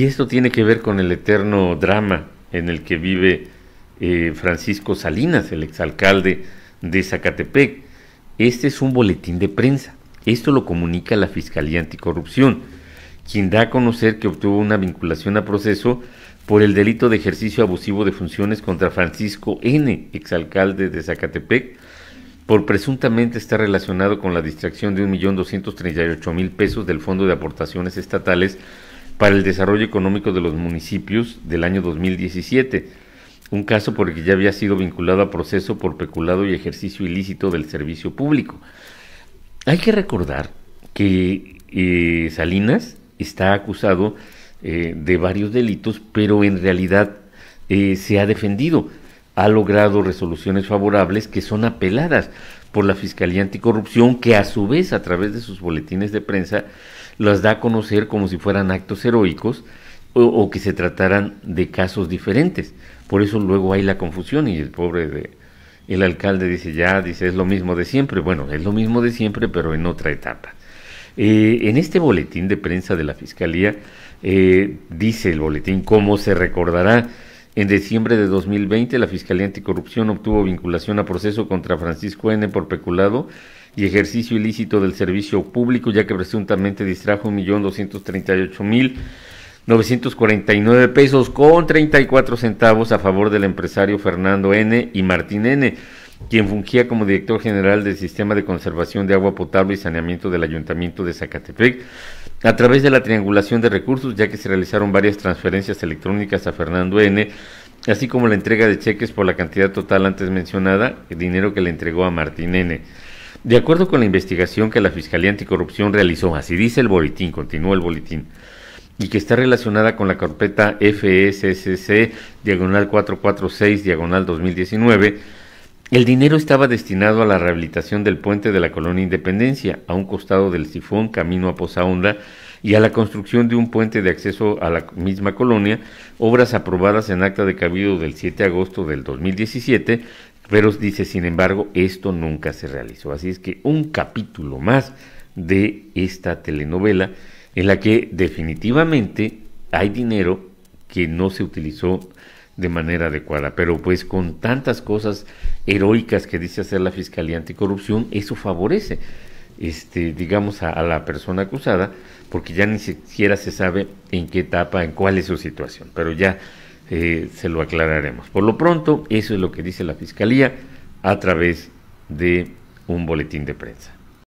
Y esto tiene que ver con el eterno drama en el que vive eh, Francisco Salinas, el exalcalde de Zacatepec. Este es un boletín de prensa. Esto lo comunica la Fiscalía Anticorrupción, quien da a conocer que obtuvo una vinculación a proceso por el delito de ejercicio abusivo de funciones contra Francisco N., exalcalde de Zacatepec, por presuntamente estar relacionado con la distracción de 1.238.000 pesos del Fondo de Aportaciones Estatales para el desarrollo económico de los municipios del año 2017, un caso por el que ya había sido vinculado a proceso por peculado y ejercicio ilícito del servicio público. Hay que recordar que eh, Salinas está acusado eh, de varios delitos, pero en realidad eh, se ha defendido ha logrado resoluciones favorables que son apeladas por la Fiscalía Anticorrupción, que a su vez a través de sus boletines de prensa las da a conocer como si fueran actos heroicos o, que se trataran de casos diferentes. Por eso luego hay la confusión y el pobre de, el alcalde dice ya, dice es lo mismo de siempre. Bueno, es lo mismo de siempre, pero en otra etapa. Eh, en este boletín de prensa de la Fiscalía eh, dice el boletín, cómo se recordará, en diciembre de 2020, la Fiscalía Anticorrupción obtuvo vinculación a proceso contra Francisco N. por peculado y ejercicio ilícito del servicio público, ya que presuntamente distrajo 1.238.949 pesos con 34 centavos a favor del empresario Fernando N. y Martín N quien fungía como director general del Sistema de Conservación de Agua Potable y Saneamiento del Ayuntamiento de Zacatepec, a través de la triangulación de recursos, ya que se realizaron varias transferencias electrónicas a Fernando N., así como la entrega de cheques por la cantidad total antes mencionada, dinero que le entregó a Martín N. De acuerdo con la investigación que la Fiscalía Anticorrupción realizó, así dice el boletín, continúa el boletín, y que está relacionada con la carpeta FSSC, e diagonal 446, diagonal 2019, el dinero estaba destinado a la rehabilitación del puente de la colonia Independencia, a un costado del sifón camino a Poza Honda, y a la construcción de un puente de acceso a la misma colonia, obras aprobadas en acta de cabido del 7 de agosto del 2017, pero dice, sin embargo, esto nunca se realizó. Así es que un capítulo más de esta telenovela en la que definitivamente hay dinero que no se utilizó de manera adecuada. Pero pues con tantas cosas heroicas que dice hacer la Fiscalía Anticorrupción, eso favorece, este, digamos, a, la persona acusada, porque ya ni siquiera se sabe en qué etapa, en cuál es su situación. Pero ya eh, se lo aclararemos. Por lo pronto, eso es lo que dice la Fiscalía a través de un boletín de prensa.